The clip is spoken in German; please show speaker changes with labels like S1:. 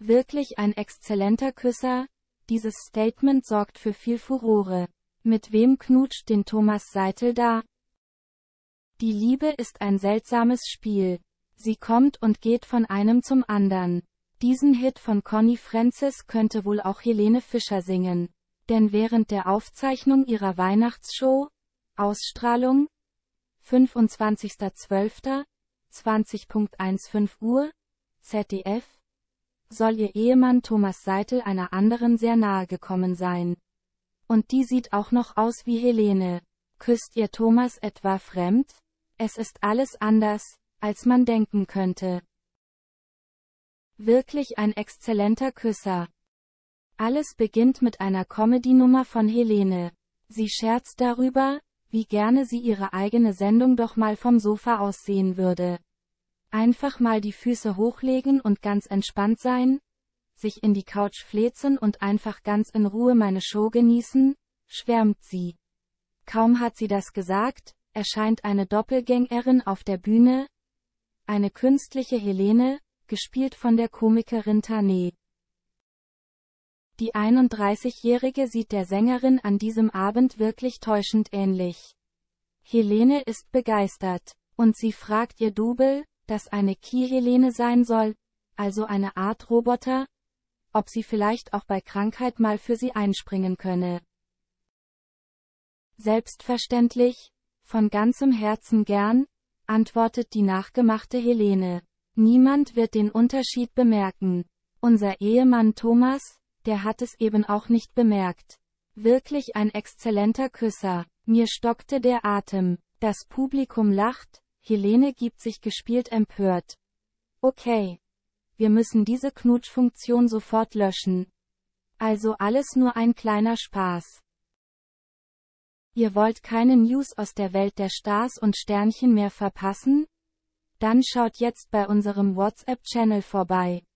S1: Wirklich ein exzellenter Küsser, dieses Statement sorgt für viel Furore. Mit wem knutscht den Thomas Seitel da? Die Liebe ist ein seltsames Spiel. Sie kommt und geht von einem zum anderen. Diesen Hit von Connie Francis könnte wohl auch Helene Fischer singen. Denn während der Aufzeichnung ihrer Weihnachtsshow, Ausstrahlung, 25.12.20.15 Uhr, ZDF, soll ihr Ehemann Thomas Seitel einer anderen sehr nahe gekommen sein. Und die sieht auch noch aus wie Helene. Küsst ihr Thomas etwa fremd? Es ist alles anders, als man denken könnte. Wirklich ein exzellenter Küsser. Alles beginnt mit einer Comedy-Nummer von Helene. Sie scherzt darüber, wie gerne sie ihre eigene Sendung doch mal vom Sofa aussehen würde. Einfach mal die Füße hochlegen und ganz entspannt sein, sich in die Couch flezen und einfach ganz in Ruhe meine Show genießen, schwärmt sie. Kaum hat sie das gesagt, erscheint eine Doppelgängerin auf der Bühne, eine künstliche Helene, gespielt von der Komikerin Tane. Die 31-Jährige sieht der Sängerin an diesem Abend wirklich täuschend ähnlich. Helene ist begeistert, und sie fragt ihr Double, dass eine Kiehelene sein soll, also eine Art Roboter, ob sie vielleicht auch bei Krankheit mal für sie einspringen könne. Selbstverständlich, von ganzem Herzen gern, antwortet die nachgemachte Helene. Niemand wird den Unterschied bemerken. Unser Ehemann Thomas, der hat es eben auch nicht bemerkt. Wirklich ein exzellenter Küsser. Mir stockte der Atem. Das Publikum lacht, Helene gibt sich gespielt empört. Okay. Wir müssen diese Knutschfunktion sofort löschen. Also alles nur ein kleiner Spaß. Ihr wollt keine News aus der Welt der Stars und Sternchen mehr verpassen? Dann schaut jetzt bei unserem WhatsApp-Channel vorbei.